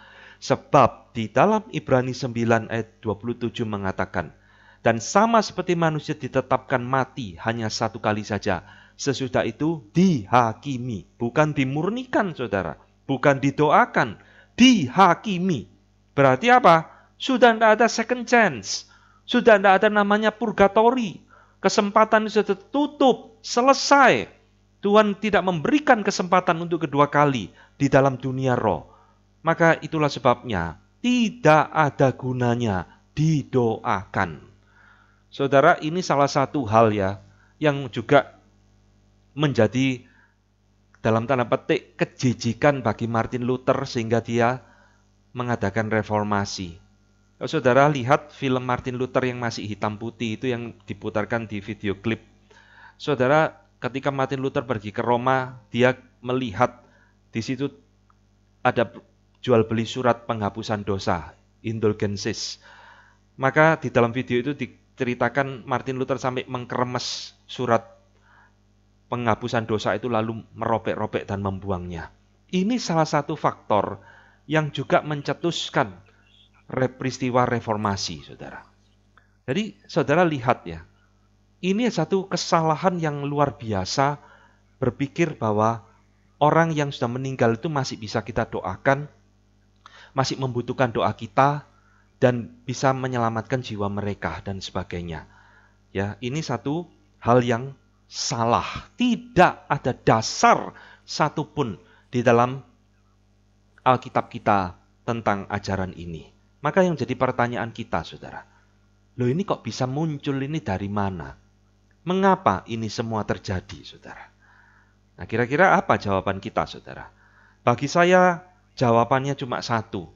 Sebab di dalam Ibrani 9 ayat 27 mengatakan, dan sama seperti manusia ditetapkan mati hanya satu kali saja, sesudah itu dihakimi, bukan dimurnikan saudara, bukan didoakan, dihakimi. Berarti apa? Sudah tidak ada second chance, sudah tidak ada namanya purgatory, kesempatan sudah tertutup, selesai. Tuhan tidak memberikan kesempatan untuk kedua kali di dalam dunia roh maka itulah sebabnya tidak ada gunanya didoakan. Saudara, ini salah satu hal ya yang juga menjadi dalam tanda petik kejijikan bagi Martin Luther sehingga dia mengadakan reformasi. Kalau saudara lihat film Martin Luther yang masih hitam putih itu yang diputarkan di video klip. Saudara, ketika Martin Luther pergi ke Roma, dia melihat di situ ada jual beli surat penghapusan dosa, indulgences Maka di dalam video itu diceritakan Martin Luther sampai mengkremes surat penghapusan dosa itu lalu merobek-robek dan membuangnya. Ini salah satu faktor yang juga mencetuskan peristiwa reformasi, saudara. Jadi saudara lihat ya, ini satu kesalahan yang luar biasa berpikir bahwa orang yang sudah meninggal itu masih bisa kita doakan, masih membutuhkan doa kita dan bisa menyelamatkan jiwa mereka dan sebagainya. Ya, ini satu hal yang salah. Tidak ada dasar satupun di dalam Alkitab kita tentang ajaran ini. Maka yang jadi pertanyaan kita, saudara, loh ini kok bisa muncul ini dari mana? Mengapa ini semua terjadi, saudara? Nah, kira-kira apa jawaban kita, saudara? Bagi saya, Jawabannya cuma satu.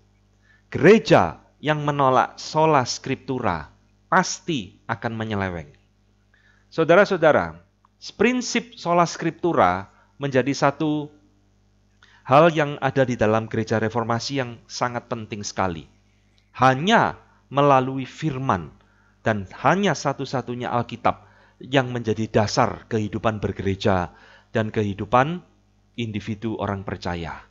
Gereja yang menolak sola scriptura pasti akan menyeleweng. Saudara-saudara, prinsip sola scriptura menjadi satu hal yang ada di dalam gereja reformasi yang sangat penting sekali. Hanya melalui firman dan hanya satu-satunya Alkitab yang menjadi dasar kehidupan bergereja dan kehidupan individu orang percaya.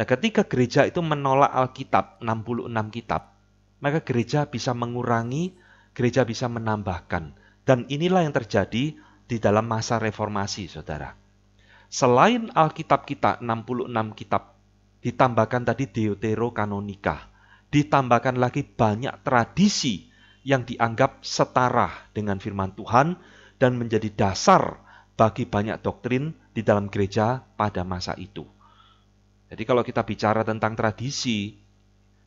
Nah, ketika gereja itu menolak Alkitab 66 kitab, maka gereja bisa mengurangi, gereja bisa menambahkan. Dan inilah yang terjadi di dalam masa reformasi, Saudara. Selain Alkitab kita 66 kitab ditambahkan tadi deutero kanonika, ditambahkan lagi banyak tradisi yang dianggap setara dengan firman Tuhan dan menjadi dasar bagi banyak doktrin di dalam gereja pada masa itu. Jadi kalau kita bicara tentang tradisi,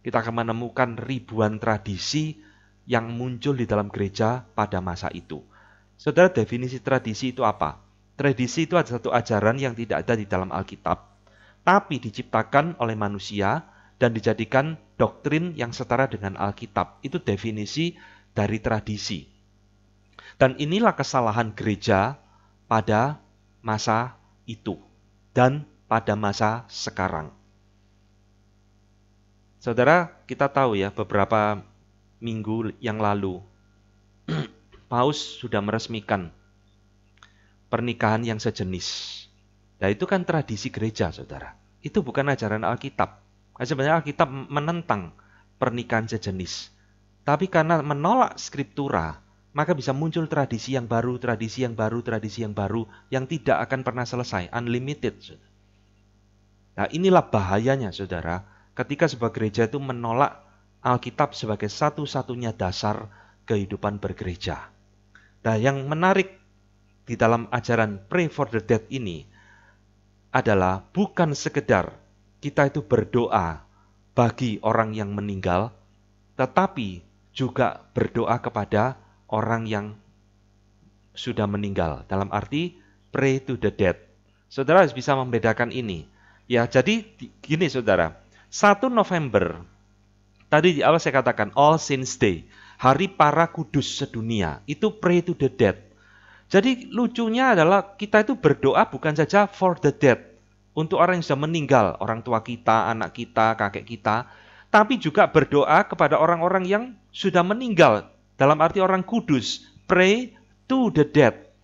kita akan menemukan ribuan tradisi yang muncul di dalam gereja pada masa itu. Saudara, definisi tradisi itu apa? Tradisi itu adalah satu ajaran yang tidak ada di dalam Alkitab, tapi diciptakan oleh manusia dan dijadikan doktrin yang setara dengan Alkitab. Itu definisi dari tradisi. Dan inilah kesalahan gereja pada masa itu dan pada masa sekarang. Saudara, kita tahu ya beberapa minggu yang lalu Paus sudah meresmikan pernikahan yang sejenis. Nah itu kan tradisi gereja, saudara. Itu bukan ajaran Alkitab. Nah, sebenarnya Alkitab menentang pernikahan sejenis. Tapi karena menolak skriptura, maka bisa muncul tradisi yang baru, tradisi yang baru, tradisi yang baru, yang tidak akan pernah selesai, unlimited. Saudara. Nah, inilah bahayanya Saudara, ketika sebuah gereja itu menolak Alkitab sebagai satu-satunya dasar kehidupan bergereja. Nah, yang menarik di dalam ajaran Pray for the Dead ini adalah bukan sekedar kita itu berdoa bagi orang yang meninggal, tetapi juga berdoa kepada orang yang sudah meninggal. Dalam arti pray to the dead. Saudara harus bisa membedakan ini. Ya, jadi gini saudara, 1 November, tadi di awal saya katakan All Saints Day, hari para kudus sedunia, itu pray to the dead. Jadi lucunya adalah kita itu berdoa bukan saja for the dead, untuk orang yang sudah meninggal, orang tua kita, anak kita, kakek kita, tapi juga berdoa kepada orang-orang yang sudah meninggal, dalam arti orang kudus, pray to the dead.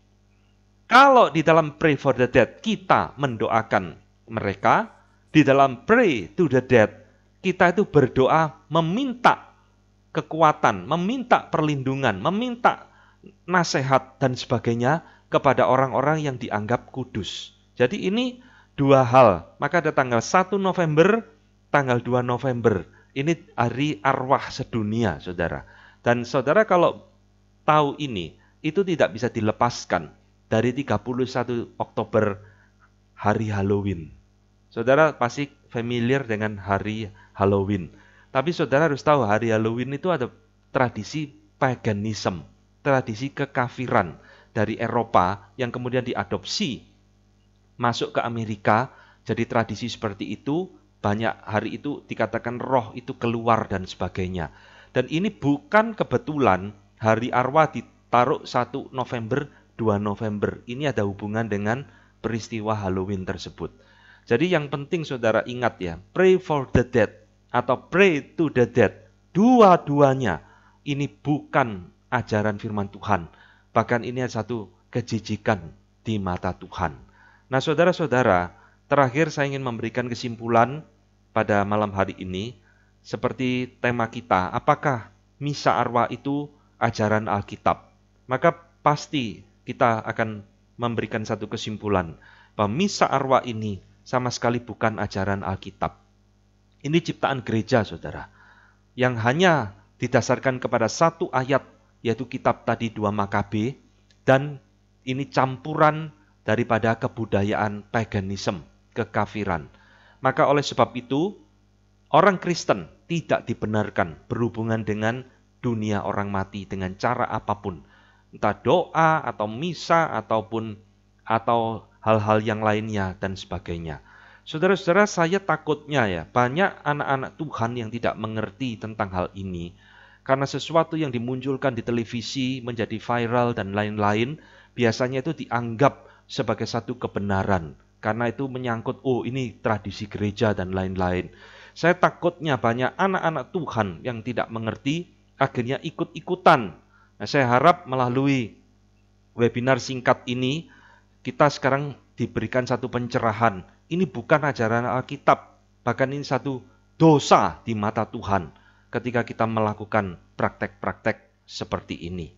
Kalau di dalam pray for the dead, kita mendoakan mereka di dalam pray to the dead kita itu berdoa meminta kekuatan, meminta perlindungan, meminta nasihat dan sebagainya kepada orang-orang yang dianggap kudus. Jadi ini dua hal. Maka ada tanggal 1 November, tanggal 2 November. Ini hari arwah sedunia, Saudara. Dan Saudara kalau tahu ini, itu tidak bisa dilepaskan dari 31 Oktober hari Halloween. Saudara pasti familiar dengan hari Halloween. Tapi saudara harus tahu hari Halloween itu ada tradisi paganism, tradisi kekafiran dari Eropa yang kemudian diadopsi masuk ke Amerika. Jadi tradisi seperti itu banyak hari itu dikatakan roh itu keluar dan sebagainya. Dan ini bukan kebetulan hari arwah ditaruh 1 November, 2 November. Ini ada hubungan dengan peristiwa Halloween tersebut. Jadi yang penting saudara ingat ya, pray for the dead atau pray to the dead. Dua-duanya ini bukan ajaran firman Tuhan. Bahkan ini satu kejijikan di mata Tuhan. Nah saudara-saudara, terakhir saya ingin memberikan kesimpulan pada malam hari ini seperti tema kita, apakah misa arwah itu ajaran Alkitab? Maka pasti kita akan memberikan satu kesimpulan bahwa misa arwah ini sama sekali bukan ajaran Alkitab. Ini ciptaan gereja, saudara, yang hanya didasarkan kepada satu ayat, yaitu kitab tadi dua Makabe, dan ini campuran daripada kebudayaan paganism, kekafiran. Maka oleh sebab itu, orang Kristen tidak dibenarkan berhubungan dengan dunia orang mati dengan cara apapun. Entah doa atau misa ataupun atau hal-hal yang lainnya dan sebagainya. Saudara-saudara, saya takutnya ya, banyak anak-anak Tuhan yang tidak mengerti tentang hal ini. Karena sesuatu yang dimunculkan di televisi menjadi viral dan lain-lain, biasanya itu dianggap sebagai satu kebenaran. Karena itu menyangkut, oh ini tradisi gereja dan lain-lain. Saya takutnya banyak anak-anak Tuhan yang tidak mengerti, akhirnya ikut-ikutan. Nah, saya harap melalui webinar singkat ini, kita sekarang diberikan satu pencerahan. Ini bukan ajaran Alkitab, bahkan ini satu dosa di mata Tuhan ketika kita melakukan praktek-praktek seperti ini.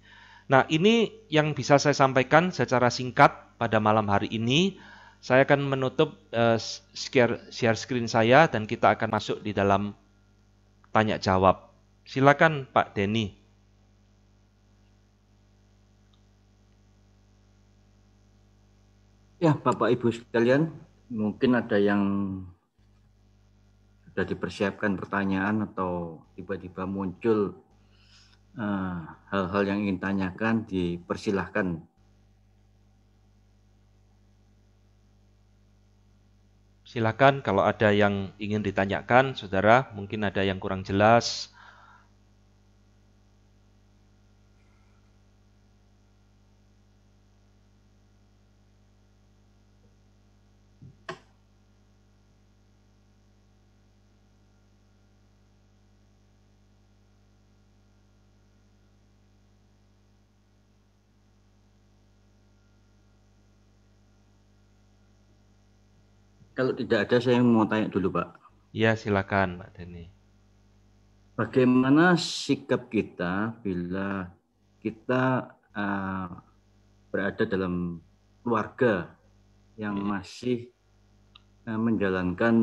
Nah, ini yang bisa saya sampaikan secara singkat pada malam hari ini. Saya akan menutup uh, share, share screen saya dan kita akan masuk di dalam tanya jawab. Silakan Pak Denny. Ya, Bapak Ibu sekalian, mungkin ada yang sudah dipersiapkan pertanyaan atau tiba-tiba muncul eh, hal-hal uh, yang ingin tanyakan, dipersilahkan. Silakan kalau ada yang ingin ditanyakan, saudara, mungkin ada yang kurang jelas kalau tidak ada saya mau tanya dulu Pak. Ya silakan Pak Denny. Bagaimana sikap kita bila kita uh, berada dalam keluarga yang iya. masih uh, menjalankan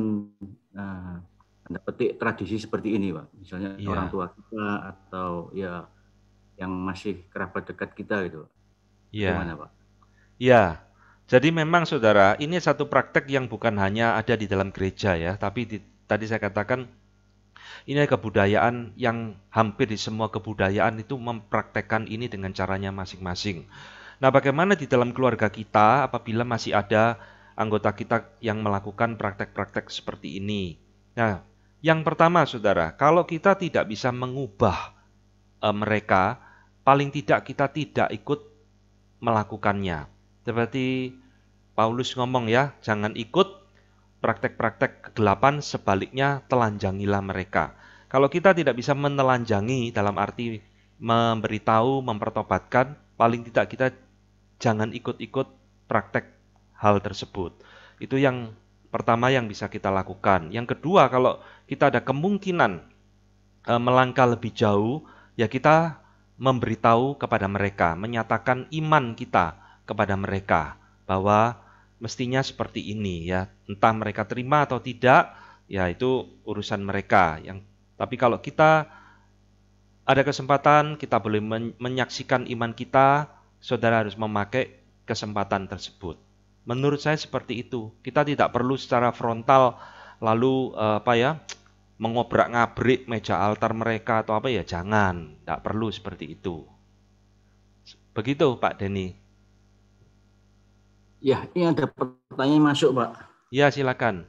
uh, tanda petik tradisi seperti ini Pak. Misalnya ya. orang tua kita atau ya yang masih kerabat dekat kita gitu Iya. Pak? Iya. Jadi memang saudara, ini satu praktek yang bukan hanya ada di dalam gereja ya, tapi di, tadi saya katakan ini kebudayaan yang hampir di semua kebudayaan itu mempraktekkan ini dengan caranya masing-masing. Nah, bagaimana di dalam keluarga kita apabila masih ada anggota kita yang melakukan praktek-praktek seperti ini? Nah, yang pertama saudara, kalau kita tidak bisa mengubah e, mereka, paling tidak kita tidak ikut melakukannya seperti ya, Paulus ngomong ya, jangan ikut praktek-praktek kegelapan, sebaliknya telanjangilah mereka. Kalau kita tidak bisa menelanjangi dalam arti memberitahu, mempertobatkan, paling tidak kita jangan ikut-ikut praktek hal tersebut. Itu yang pertama yang bisa kita lakukan. Yang kedua, kalau kita ada kemungkinan e, melangkah lebih jauh, ya kita memberitahu kepada mereka, menyatakan iman kita kepada mereka bahwa mestinya seperti ini ya entah mereka terima atau tidak ya itu urusan mereka yang tapi kalau kita ada kesempatan kita boleh menyaksikan iman kita saudara harus memakai kesempatan tersebut menurut saya seperti itu kita tidak perlu secara frontal lalu eh, apa ya mengobrak ngabrik meja altar mereka atau apa ya jangan tidak perlu seperti itu begitu Pak Denny Ya, ini ada pertanyaan masuk, Pak. Ya, silakan.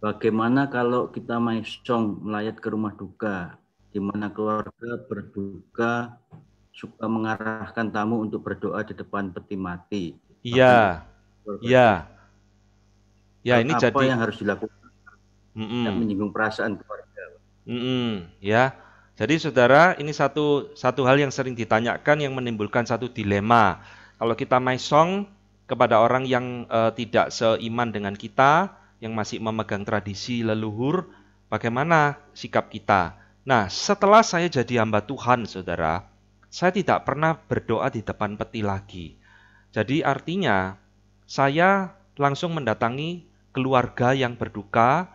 Bagaimana kalau kita song melayat ke rumah duka, di mana keluarga berduka suka mengarahkan tamu untuk berdoa di depan peti mati? Iya. Iya. Ya, ya. ya ini apa jadi yang harus dilakukan? Mm -mm. menyinggung perasaan keluarga. Mm -mm. Ya. Jadi saudara, ini satu satu hal yang sering ditanyakan yang menimbulkan satu dilema. Kalau kita song kepada orang yang uh, tidak seiman dengan kita, yang masih memegang tradisi leluhur, bagaimana sikap kita. Nah, setelah saya jadi hamba Tuhan, saudara, saya tidak pernah berdoa di depan peti lagi. Jadi artinya, saya langsung mendatangi keluarga yang berduka,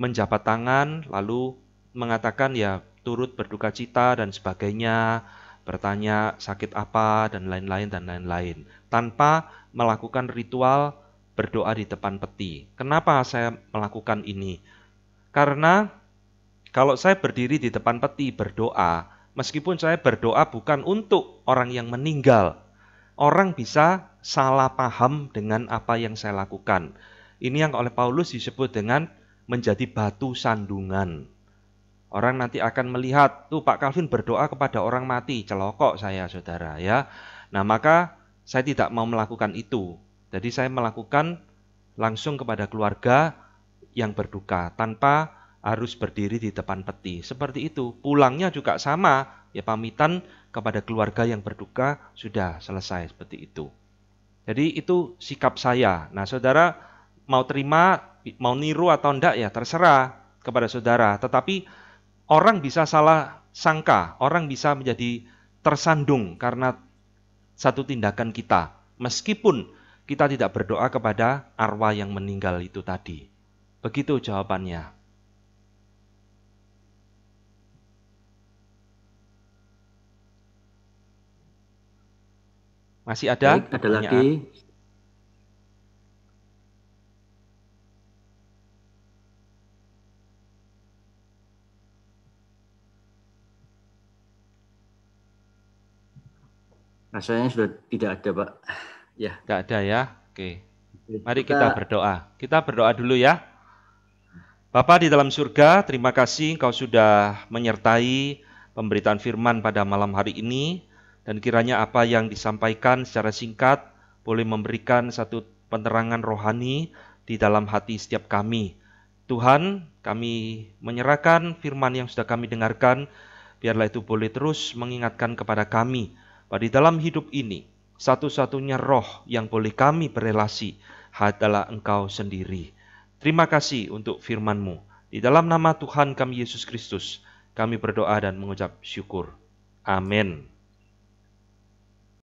menjabat tangan, lalu mengatakan ya turut berduka cita dan sebagainya, bertanya sakit apa dan lain-lain dan lain-lain tanpa melakukan ritual berdoa di depan peti. Kenapa saya melakukan ini? Karena kalau saya berdiri di depan peti berdoa, meskipun saya berdoa bukan untuk orang yang meninggal, orang bisa salah paham dengan apa yang saya lakukan. Ini yang oleh Paulus disebut dengan menjadi batu sandungan. Orang nanti akan melihat, tuh Pak Calvin berdoa kepada orang mati, celokok saya saudara ya. Nah maka saya tidak mau melakukan itu. Jadi saya melakukan langsung kepada keluarga yang berduka tanpa harus berdiri di depan peti. Seperti itu. Pulangnya juga sama, ya pamitan kepada keluarga yang berduka sudah selesai seperti itu. Jadi itu sikap saya. Nah, Saudara mau terima, mau niru atau enggak ya terserah kepada Saudara, tetapi orang bisa salah sangka, orang bisa menjadi tersandung karena satu tindakan kita, meskipun kita tidak berdoa kepada arwah yang meninggal itu tadi. Begitu jawabannya. Masih ada? Baik, ada lagi. Rasanya sudah tidak ada, Pak. Ya. Tidak ada ya. Oke. Mari kita berdoa. Kita berdoa dulu ya. Bapa di dalam surga, terima kasih Engkau sudah menyertai pemberitaan firman pada malam hari ini dan kiranya apa yang disampaikan secara singkat boleh memberikan satu penerangan rohani di dalam hati setiap kami. Tuhan, kami menyerahkan firman yang sudah kami dengarkan, biarlah itu boleh terus mengingatkan kepada kami bahwa di dalam hidup ini, satu-satunya roh yang boleh kami berelasi adalah engkau sendiri. Terima kasih untuk FirmanMu Di dalam nama Tuhan kami Yesus Kristus, kami berdoa dan mengucap syukur. Amin.